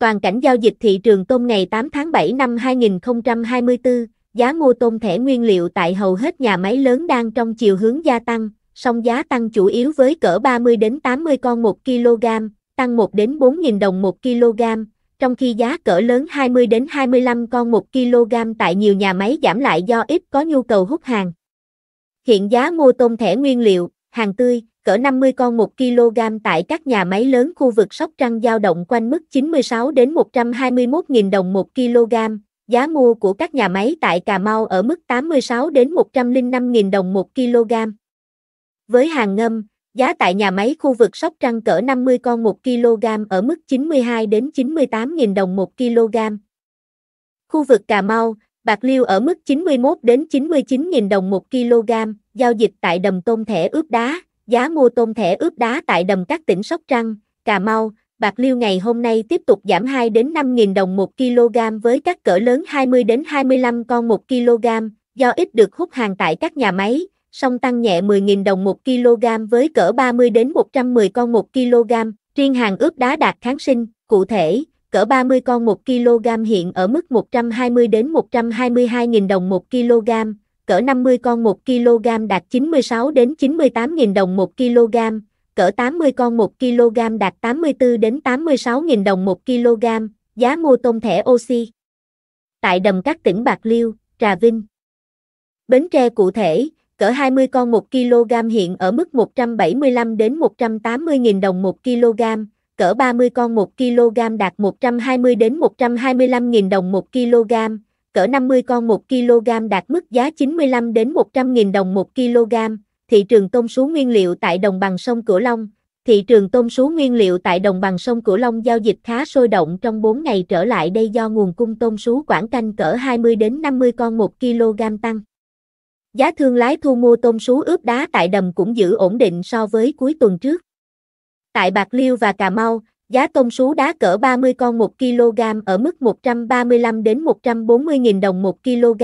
Toàn cảnh giao dịch thị trường tôm ngày 8 tháng 7 năm 2024, giá mua tôm thẻ nguyên liệu tại hầu hết nhà máy lớn đang trong chiều hướng gia tăng, song giá tăng chủ yếu với cỡ 30 đến 80 con 1 kg, tăng 1 đến 4.000 đồng 1 kg, trong khi giá cỡ lớn 20 đến 25 con 1 kg tại nhiều nhà máy giảm lại do ít có nhu cầu hút hàng. Hiện giá mua tôm thẻ nguyên liệu, hàng tươi, cỡ 50 con 1 kg tại các nhà máy lớn khu vực Sóc Trăng dao động quanh mức 96 đến 121.000 đồng 1 kg. Giá mua của các nhà máy tại Cà Mau ở mức 86 đến 105.000 đồng 1 kg. Với hàng ngâm, giá tại nhà máy khu vực Sóc Trăng cỡ 50 con 1 kg ở mức 92 đến 98.000 đồng 1 kg. Khu vực Cà Mau, bạc liêu ở mức 91 đến 99.000 đồng 1 kg, giao dịch tại đầm tôm thẻ ướp đá. Giá mua tôm thẻ ướp đá tại đầm các tỉnh Sóc Trăng, Cà Mau, Bạc Liêu ngày hôm nay tiếp tục giảm 2 đến 5.000 đồng 1 kg với các cỡ lớn 20 đến 25 con 1 kg, do ít được hút hàng tại các nhà máy, song tăng nhẹ 10.000 đồng 1 kg với cỡ 30 đến 110 con 1 kg, riêng hàng ướp đá đạt kháng sinh, cụ thể, cỡ 30 con 1 kg hiện ở mức 120 đến 122.000 đồng 1 kg cỡ 50 con 1 kg đạt 96 đến 98.000 đồng 1 kg, cỡ 80 con 1 kg đạt 84 đến 86.000 đồng 1 kg, giá mua tôm thẻ oxy. Tại đầm các tỉnh Bạc Liêu, Trà Vinh. Bến Tre cụ thể, cỡ 20 con 1 kg hiện ở mức 175 đến 180.000 đồng 1 kg, cỡ 30 con 1 kg đạt 120 đến 125.000 đồng 1 kg cỡ 50 con 1 kg đạt mức giá 95 đến 100 nghìn đồng 1 kg, thị trường tôm sú nguyên liệu tại đồng bằng sông Cửu Long. Thị trường tôm sú nguyên liệu tại đồng bằng sông Cửu Long giao dịch khá sôi động trong 4 ngày trở lại đây do nguồn cung tôm sú quảng canh cỡ 20 đến 50 con 1 kg tăng. Giá thương lái thu mua tôm sú ướp đá tại đầm cũng giữ ổn định so với cuối tuần trước. Tại Bạc Liêu và Cà Mau, Giá tôm sú đá cỡ 30 con 1 kg ở mức 135 đến 140 000 đồng 1 kg,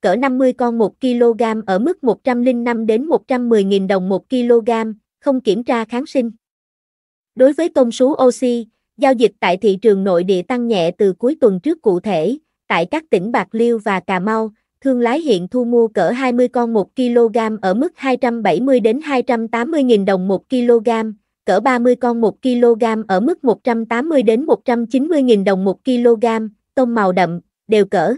cỡ 50 con 1 kg ở mức 105 đến 110 000 đồng 1 kg, không kiểm tra kháng sinh. Đối với tôm sú oxy, giao dịch tại thị trường nội địa tăng nhẹ từ cuối tuần trước cụ thể, tại các tỉnh Bạc Liêu và Cà Mau, thương lái hiện thu mua cỡ 20 con 1 kg ở mức 270 đến 280 000 đồng 1 kg cỡ 30 con 1 kg ở mức 180 đến 190 000 đồng 1 kg, tôm màu đậm, đều cỡ.